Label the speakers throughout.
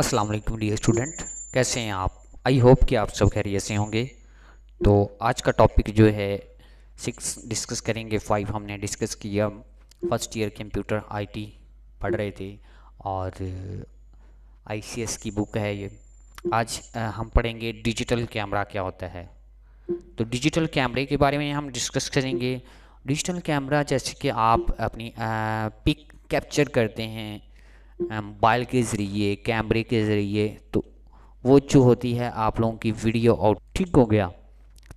Speaker 1: Aslam dear student कैसे हैं आप आई होप कि आप सब खैरियत से होंगे तो आज का टॉपिक जो है सिक्स डिस्कस करेंगे फाइव हमने डिस्कस किया फर्स्ट ईयर कंप्यूटर आईटी पढ़ रहे थे और आईसीएस की बुक है ये आज हम पढ़ेंगे डिजिटल कैमरा क्या होता है तो डिजिटल कैमरे के बारे में हम डिस्कस करेंगे डिजिटल कैमरा जैसे कि आप अपनी पिक कैप्चर करते हैं मोबाइल के ज़रिए कैमरे के ज़रिए तो वो जो होती है आप लोगों की वीडियो आउट ठीक हो गया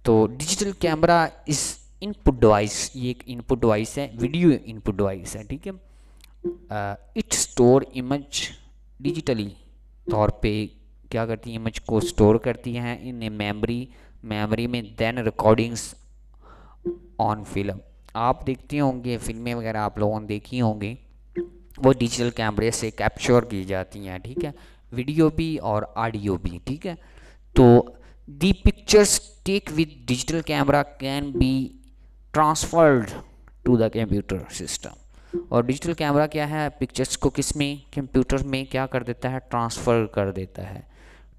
Speaker 1: तो digital camera is input device ये एक इनपुट डिवाइस है वीडियो इनपुट डिवाइस है ठीक है इट स्टोर इमेज डिजिटली तौर पे क्या करती है इमेज को स्टोर करती हैं इन मेमोरी मेमोरी में देन रिकॉर्डिंग्स ऑन फिल्म आप देखते होंगे फिल्में वगैरह आप लोगों ने देखी होंगी वो डिजिटल कैमरे से कैप्चर की जाती हैं ठीक है वीडियो भी और ऑडियो भी ठीक है तो the pictures take with digital camera can be transferred to the computer system और डिजिटल कैमरा क्या है पिक्चर्स को किस में कंप्यूटर में क्या कर देता है ट्रांसफ़र कर देता है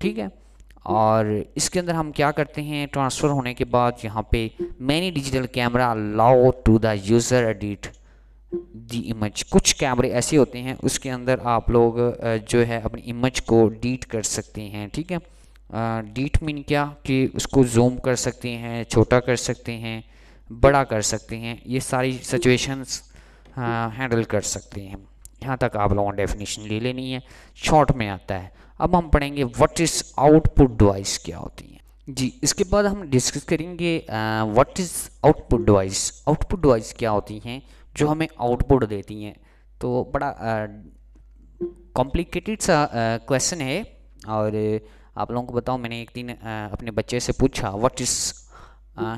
Speaker 1: ठीक है और इसके अंदर हम क्या करते हैं ट्रांसफ़र होने के बाद यहाँ पे many digital camera allow to the user edit the image कुछ कैमरे ऐसे होते हैं उसके अंदर आप लोग जो है अपनी इमेज को डीट कर सकते हैं ठीक है डीट मीन क्या कि उसको जूम कर सकते हैं छोटा कर सकते हैं बड़ा कर सकते हैं ये सारी सिचुएशंस हैंडल कर सकते हैं यहाँ तक आप लोगों ने डेफिनेशन ले लेनी है शॉर्ट में आता है अब हम पढ़ेंगे व्हाट इज़ आउटपुट डिवाइस क्या होती है जी इसके बाद हम डिस्कस करेंगे what is output device output device क्या होती हैं जो हमें आउटपुट देती हैं तो बड़ा कॉम्प्लिकेटेड सा क्वेश्चन है और आप लोगों को बताऊं मैंने एक दिन आ, अपने बच्चे से पूछा व्हाट इज़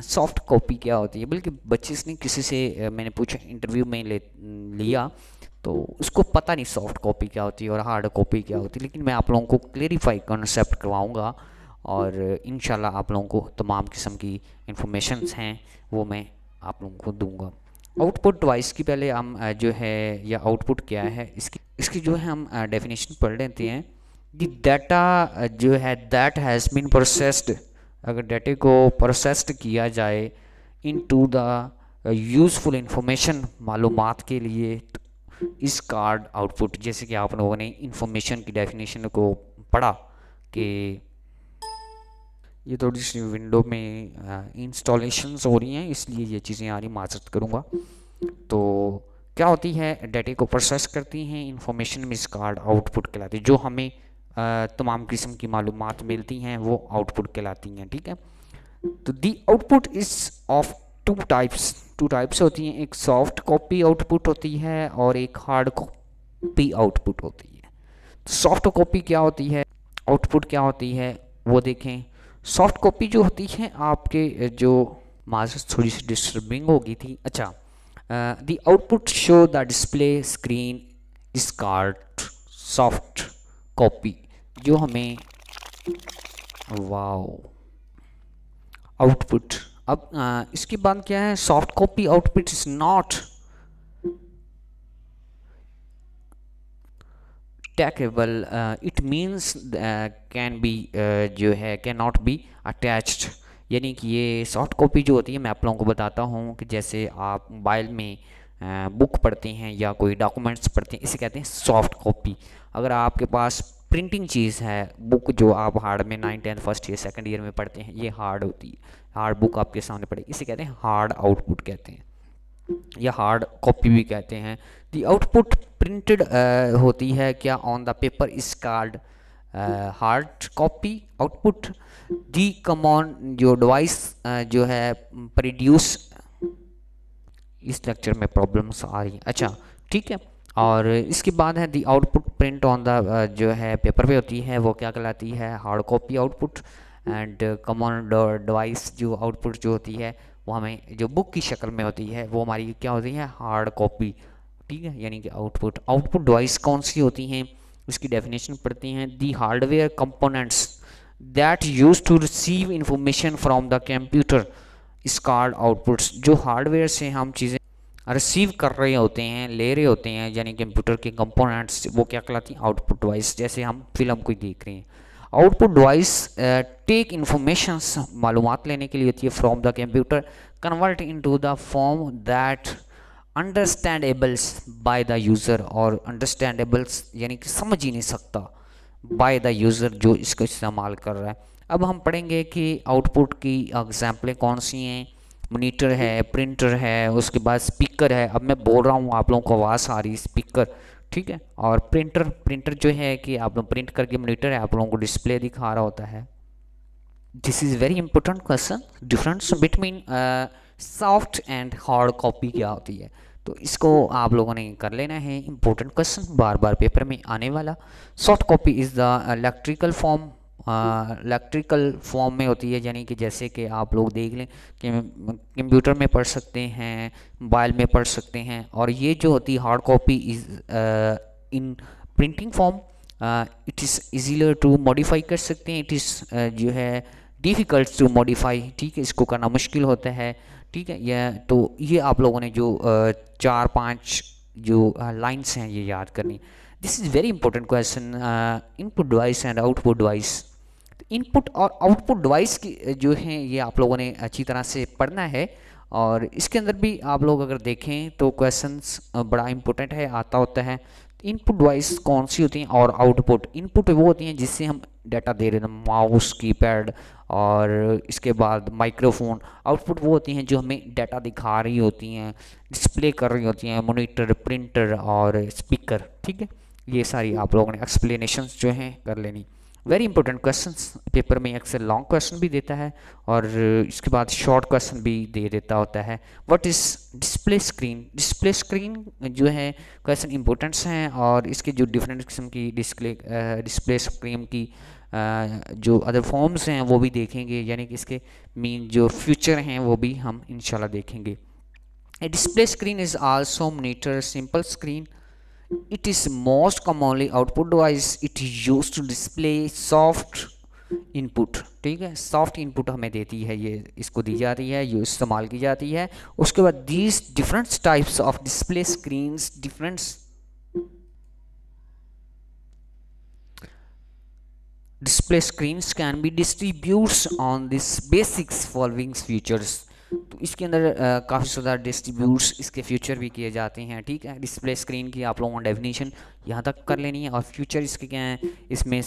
Speaker 1: सॉफ्ट कॉपी क्या होती है बल्कि बच्चे ने किसी से आ, मैंने पूछा इंटरव्यू में ले लिया तो उसको पता नहीं सॉफ्ट कॉपी क्या होती है और हार्ड कॉपी क्या होती है लेकिन मैं आप लोगों को क्लेरिफाई कॉन्सेप्ट करवाऊँगा और इन आप लोगों को तमाम किस्म की इन्फॉर्मेशंस हैं वो मैं आप लोगों को दूंगा आउटपुट वाइस की पहले हम जो है या आउटपुट क्या है इसकी इसकी जो है हम डेफिनेशन पढ़ लेते हैं दी डाटा जो है दैट हैज़ बीन प्रोसेस्ड अगर डाटे को प्रोसेस्ड किया जाए into the useful information मालूम के लिए तो इस कार्ड आउटपुट जैसे कि आप लोगों ने इंफॉर्मेशन की डेफिनेशन को पढ़ा कि ये थोड़ी सी विंडो में इंस्टॉलेशंस हो रही हैं इसलिए ये चीज़ें आ रही माजरत करूँगा तो क्या होती है डेटे को प्रोसेस करती हैं इंफॉर्मेशन मिस कार्ड आउटपुट कहलाती है जो हमें तमाम किस्म की मालूम मिलती हैं वो आउटपुट कहलाती हैं ठीक है तो the output is of two types two types होती हैं एक सॉफ्ट कॉपी आउटपुट होती है और एक हार्ड कॉपी आउटपुट होती है तो सॉफ्ट कॉपी क्या होती है आउटपुट क्या होती है वो देखें सॉफ्ट कॉपी जो होती है आपके जो माजरत थोड़ी सी डिस्टर्बिंग होगी थी अच्छा the output show the display screen discard soft copy जो हमें वाओ आउटपुट अब आ, इसके बाद क्या है soft copy output is not touchable it means can be जो है कैन नॉट बी अटैच्ड यानी कि ये सॉफ्ट कॉपी जो होती है मैं आप लोगों को बताता हूँ कि जैसे आप मोबाइल में बुक uh, पढ़ते हैं या कोई डॉक्यूमेंट्स पढ़ते हैं इसे कहते हैं सॉफ्ट कॉपी अगर आपके पास प्रिंटिंग चीज़ है बुक जो आप हार्ड में nine tenth first year second year में पढ़ते हैं ये हार्ड होती है हार्ड बुक आपके सामने पड़ेगी इसे कहते हैं हार्ड आउटपुट कहते हैं या हार्ड कॉपी भी कहते हैं दी आउटपुट प्रिंटेड होती है क्या on the paper is called hard copy output the common जो डिवाइस uh, जो है प्रोड्यूस इस लेक्चर में प्रॉब्लम्स आ रही हैं अच्छा ठीक है और इसके बाद है the output print on the जो है पेपर पे होती है वो क्या कहलाती है hard copy output and common device जो आउटपुट जो होती है वो हमें जो बुक की शक्ल में होती है वो हमारी क्या होती है हार्ड कॉपी ठीक है यानी कि आउटपुट आउटपुट डिवाइस कौन सी होती हैं उसकी डेफिनेशन पढ़ती हैं the hardware components that use to receive information from the computer is called outputs जो हार्डवेयर से हम चीज़ें रिसीव कर रहे होते हैं ले रहे होते हैं यानी कंप्यूटर के कंपोनेंट्स वो क्या कहलाती हैं आउटपुट डिवाइस जैसे हम फिल्म कोई देख रहे हैं आउटपुट डिवाइस टेक इन्फॉर्मेशन मालूम लेने के लिए होती है from the computer convert into the form that understandable by the user और अंडरस्टैंडेबल्स यानी कि समझ ही नहीं सकता बाय द यूज़र जो इसको इस्तेमाल कर रहा है अब हम पढ़ेंगे कि आउटपुट की एग्जाम्पलें कौन सी हैं मोनीटर है प्रिंटर है उसके बाद स्पीकर है अब मैं बोल रहा हूँ आप लोगों को आवाज़ आ रही है स्पीकर ठीक है और प्रिंटर प्रिंटर जो है कि आप लोग प्रिंट करके मोनीटर है आप लोगों को डिस्प्ले दिखा रहा होता है this is very important question difference between soft and hard copy क्या होती है तो इसको आप लोगों ने कर लेना है इंपॉर्टेंट क्वेश्चन बार बार पेपर में आने वाला soft copy is the electrical form electrical form में होती है यानी कि जैसे कि आप लोग देख लें कि कंप्यूटर में पढ़ सकते हैं मोबाइल में पढ़ सकते हैं और ये जो होती है hard copy is in printing form it is easier to modify कर सकते हैं इट इज़ जो है डिफ़िकल्ट टू मॉडिफाई ठीक है इसको करना मुश्किल होता है ठीक है यह तो ये आप लोगों ने जो uh, चार पाँच जो लाइन्स uh, हैं ये याद करनी this is very important question input device and output device input और आउटपुट डिवाइस की जो हैं ये आप लोगों ने अच्छी तरह से पढ़ना है और इसके अंदर भी आप लोग अगर देखें तो क्वेश्चंस बड़ा इंपॉर्टेंट है आता होता है इनपुट डिवाइस कौन सी होती हैं और आउटपुट इनपुट वो होती हैं जिससे हम डाटा दे रहे हैं माउस कीपैड और इसके बाद माइक्रोफोन आउटपुट वो होती हैं जो हमें डाटा दिखा रही होती हैं डिस्प्ले कर रही होती हैं मोनीटर प्रिंटर और स्पीकर ठीक है ये सारी आप लोगों ने एक्सप्लेनेशन जो हैं कर लेनी वेरी इंपॉर्टेंट क्वेश्चन पेपर में अक्सर लॉन्ग क्वेश्चन भी देता है और इसके बाद शॉर्ट क्वेश्चन भी दे देता होता है what is display screen display screen जो है क्वेश्चन इंपॉर्टेंट्स हैं और इसके जो डिफरेंट किस्म की डिस्प्ले डिस्प्ले स्क्रीन की जो अदर फॉर्म्स हैं वो भी देखेंगे यानी कि इसके मीन जो फ्यूचर हैं वो भी हम इंशाल्लाह देखेंगे display screen is also monitor simple screen it is most commonly output device it is used to display soft input ठीक है सॉफ्ट इनपुट हमें देती है ये इसको दी जा रही है ये इस्तेमाल की जाती है उसके बाद these different types of display screens different display screens can be distributed on this basics following features तो इसके अंदर काफ़ी सारा डिस्ट्रीब्यूट्स इसके फ्यूचर भी किए जाते हैं ठीक है डिस्प्ले स्क्रीन की आप लोगों ने डेफिनेशन यहाँ तक कर लेनी है और फ्यूचर इसके क्या हैं इसमें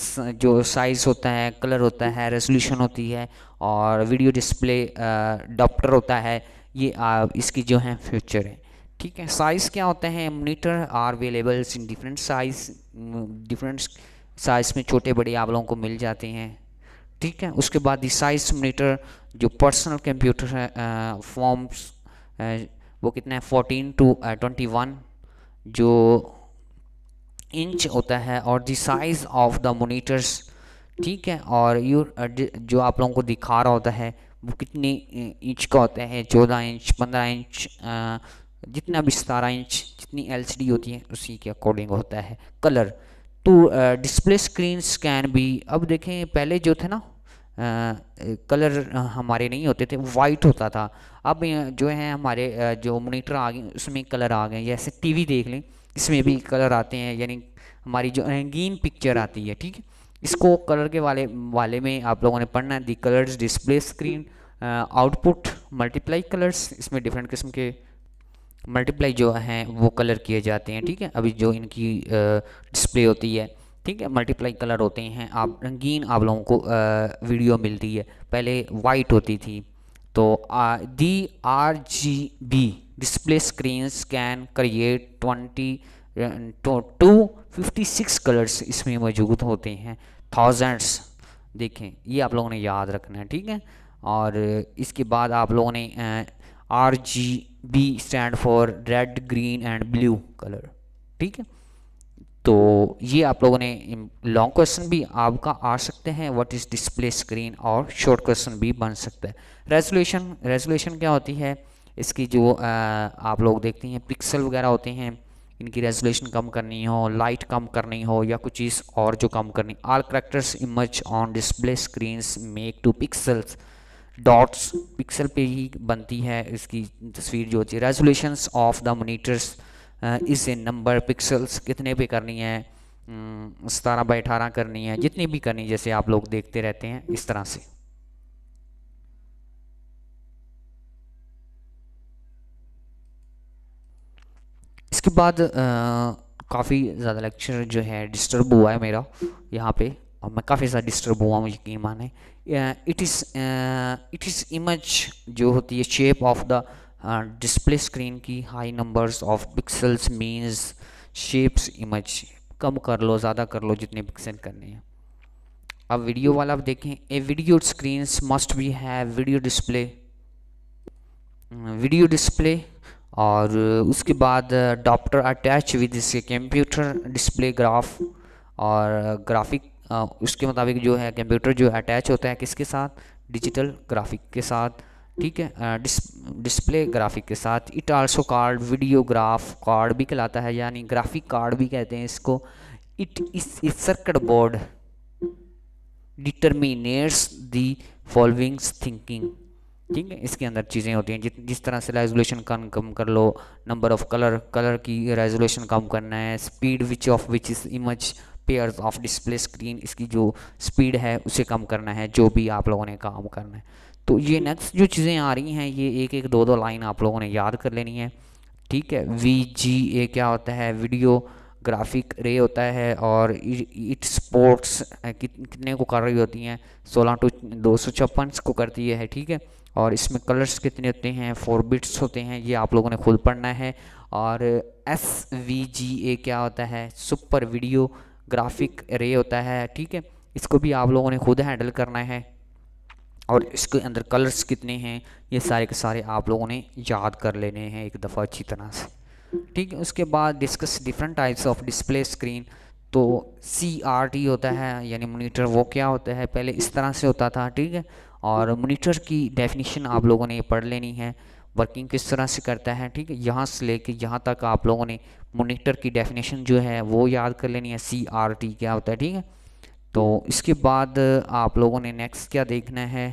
Speaker 1: जो साइज़ होता है कलर होता है रेजोल्यूशन होती है और वीडियो डिस्प्ले डॉप्टर होता है ये इसकी जो है फ्यूचर है ठीक है साइज़ क्या होते हैं monitor are available in different size different size में छोटे बड़े आप लोगों को मिल जाते हैं ठीक है उसके बाद साइज मीटर जो पर्सनल कंप्यूटर है फॉर्म्स वो कितना है फोर्टीन टू ट्वेंटी वन जो इंच होता है और the size of the monitors ठीक है और यू जो आप लोगों को दिखा रहा होता है वो कितनी इंच का होता है चौदह इंच पंद्रह इंच जितना भी सतारह इंच जितनी एलसीडी होती है उसी के अकॉर्डिंग होता है कलर तो डिस्प्ले स्क्रीन स्कैन भी अब देखें पहले जो थे ना कलर uh, uh, हमारे नहीं होते थे वाइट होता था अब जो है हमारे uh, जो मोनीटर आ गए उसमें कलर आ गए जैसे टीवी देख लें इसमें भी कलर आते हैं यानी हमारी जो रंगीन पिक्चर आती है ठीक है इसको कलर के वाले वाले में आप लोगों ने पढ़ना है the colours display screen output multiply colours इसमें डिफरेंट किस्म के मल्टीप्लाई जो हैं वो कलर किए जाते हैं ठीक है अभी जो इनकी डिस्प्ले होती है ठीक है मल्टीप्लाई कलर होते हैं आप रंगीन आप लोगों को आ, वीडियो मिलती है पहले वाइट होती थी तो the R G B display screen scan create twenty two fifty six colours इसमें मौजूद होते हैं थाउजेंड्स देखें ये आप लोगों ने याद रखना है ठीक है और इसके बाद आप लोगों ने R G B stand for red green and blue colour ठीक है तो ये आप लोगों ने लॉन्ग क्वेश्चन भी आपका आ सकते हैं व्हाट इज़ डिस्प्ले स्क्रीन और शॉर्ट क्वेश्चन भी बन सकता है रेजोल्यूशन रेजोल्यूशन क्या होती है इसकी जो आ, आप लोग देखते हैं पिक्सल वगैरह होते हैं इनकी रेजोल्यूशन कम करनी हो लाइट कम करनी हो या कुछ चीज़ और जो कम करनी all characters emerge on display screen make to pixels dots pixel पे ही बनती है इसकी तस्वीर जो होती है resolution of the monitors is number pixels कितने पे करनी है सतारह बाई अठारह करनी है जितनी भी करनी जैसे आप लोग देखते रहते हैं इस तरह से इसके बाद काफ़ी ज़्यादा लेक्चर जो है डिस्टर्ब हुआ है मेरा यहाँ पे और मैं काफ़ी ज़्यादा डिस्टर्ब हुआ हूँ यकीन माने it is it is image जो होती है shape of the display screen की high numbers of pixels means shapes image कम कर लो ज़्यादा कर लो जितने पिक्सल करने हैं अब वीडियो वाला आप देखें a video screen must be have video display video display और उसके बाद डॉप्टर अटैच विद इसके कंप्यूटर डिस्प्ले ग्राफ और ग्राफिक uh, उसके मुताबिक जो है कंप्यूटर जो अटैच होता है किसके साथ डिजिटल ग्राफिक के साथ ठीक है डिस डिस्प्ले ग्राफिक के साथ it also card video graph card भी कहलाता है यानी ग्राफिक कार्ड भी कहते हैं इसको it is circuit board determinates the followings thinking ठीक है इसके अंदर चीज़ें होती हैं जित जिस तरह से रेजोल्यूशन कम कम कर लो नंबर ऑफ़ कलर कलर की रेजोल्यूशन कम करना है speed which of which is image pairs of display screen इसकी जो स्पीड है उसे कम करना है जो भी आप लोगों ने काम करना है तो ये नेक्स्ट जो चीज़ें आ रही हैं ये एक एक दो दो लाइन आप लोगों ने याद कर लेनी है ठीक है वी जी ए क्या होता है वीडियो ग्राफिक रे होता है और इट स्पोर्ट्स कितने को कर रही होती हैं सोलह टू दो सौ छप्पन को करती है ठीक है और इसमें कलर्स कितने होते हैं फोर बिट्स होते हैं ये आप लोगों ने खुद पढ़ना है और एस वी जी ए क्या होता है सुपर वीडियो ग्राफिक रे होता है ठीक है इसको भी आप लोगों ने खुद हैंडल करना है और इसके अंदर कलर्स कितने हैं ये सारे के सारे आप लोगों ने याद कर लेने हैं एक दफ़ा अच्छी तरह से ठीक है उसके बाद discuss different types of display screen तो सी आर टी होता है यानी मोनीटर वो क्या होता है पहले इस तरह से होता था ठीक है और मोनीटर की डेफिनेशन आप लोगों ने पढ़ लेनी है वर्किंग किस तरह से करता है ठीक है यहाँ से लेके यहाँ तक आप लोगों ने मोनिटर की डेफिनेशन जो है वो याद कर लेनी है सी आर टी क्या होता है ठीक है तो इसके बाद आप लोगों ने नेक्स्ट क्या देखना है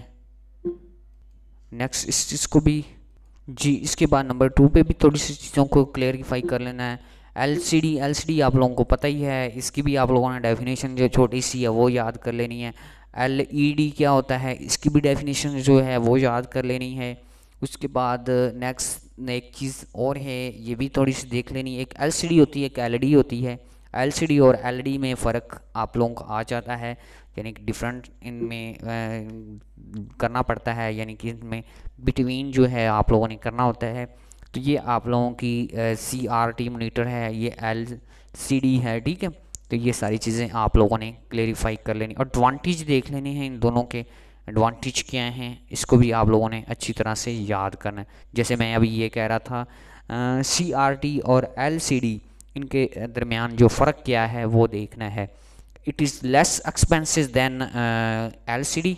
Speaker 1: नेक्स्ट इस चीज़ को भी जी इसके बाद नंबर टू पे भी थोड़ी सी चीज़ों को क्लियरिफाई कर लेना है एलसीडी एलसीडी आप लोगों को पता ही है इसकी भी आप लोगों ने डेफिनेशन जो छोटी सी है वो याद कर लेनी है एलईडी e क्या होता है इसकी भी डेफिनेशन जो है वो याद कर लेनी है उसके बाद नेक्स्ट एक चीज़ और है ये भी थोड़ी सी देख लेनी एक एलसीडी होती है एक एल e होती है एलसीडी और एलईडी e में फ़र्क आप लोगों को आ जाता है यानी कि डिफरेंट इनमें करना पड़ता है यानी कि इनमें बिटवीन जो है आप लोगों ने करना होता है तो ये आप लोगों की सी आर टी मोनीटर है ये एल सी डी है ठीक है तो ये सारी चीज़ें आप लोगों ने क्लेरिफाई कर लेनी और एडवांटेज देख लेने हैं इन दोनों के एडवांटेज क्या हैं इसको भी आप लोगों ने अच्छी तरह से याद करना है जैसे मैं अभी ये कह रहा था सी आर टी और एल सी डी इनके दरमियान जो फ़र्क क्या है वो देखना है it is less expensive than L C D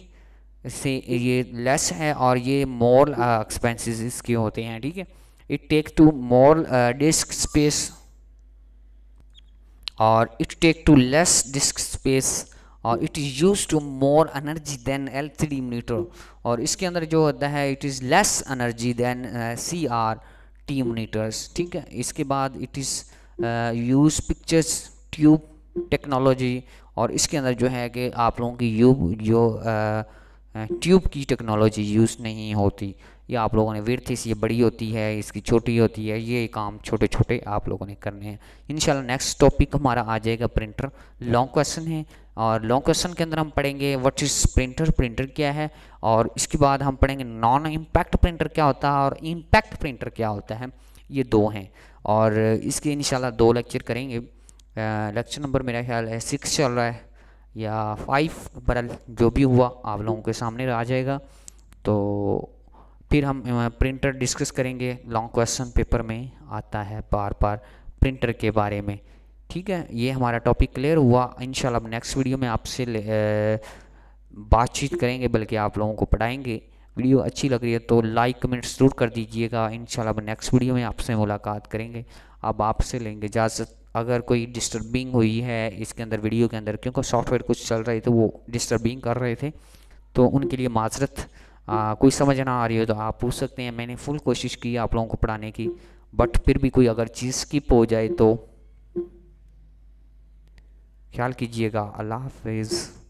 Speaker 1: से ये लेस है और ये मोर एक्सपेंसिस इसके होते हैं ठीक है it take to more disk space और it take to less disk space और it is use to more energy than L three meter और इसके अंदर जो होता है it is less energy than C R T monitors ठीक है इसके बाद it is use pictures tube technology और इसके अंदर जो है कि आप लोगों की यूब जो ट्यूब की टेक्नोलॉजी यूज़ नहीं होती ये आप लोगों ने इस ये बड़ी होती है इसकी छोटी होती है ये काम छोटे छोटे आप लोगों ने करने हैं इन नेक्स्ट टॉपिक हमारा आ जाएगा प्रिंटर लॉन्ग क्वेश्चन है और लॉन्ग क्वेश्चन के अंदर हम पढ़ेंगे व्हाट इज़ प्रिंटर प्रिंटर क्या है और इसके बाद हम पढ़ेंगे नॉन इम्पैक्ट प्रिंटर क्या होता है और इम्पैक्ट प्रिंटर क्या होता है ये दो हैं और इसके इंशाल्लाह दो लेक्चर करेंगे लेक्चर नंबर मेरा ख्याल है सिक्स चल रहा है या फाइव बरल जो भी हुआ आप लोगों के सामने आ जाएगा तो फिर हम प्रिंटर डिस्कस करेंगे लॉन्ग क्वेश्चन पेपर में आता है बार बार प्रिंटर के बारे में ठीक है ये हमारा टॉपिक क्लियर हुआ इन अब नेक्स्ट वीडियो में आपसे बातचीत करेंगे बल्कि आप लोगों को पढ़ाएंगे वीडियो अच्छी लग रही है तो लाइक कमेंट ज़रूर कर दीजिएगा इन अब नेक्स्ट वीडियो में आपसे मुलाकात करेंगे अब आपसे लेंगे इजाज़त अगर कोई डिस्टर्बिंग हुई है इसके अंदर वीडियो के अंदर क्योंकि सॉफ्टवेयर कुछ चल रहे थे तो वो डिस्टर्बिंग कर रहे थे तो उनके लिए माजरत कोई समझ ना आ रही हो तो आप पूछ सकते हैं मैंने फुल कोशिश की आप लोगों को पढ़ाने की बट फिर भी कोई अगर चीज़ स्किप हो जाए तो ख्याल कीजिएगा अल्लाह हाफिज़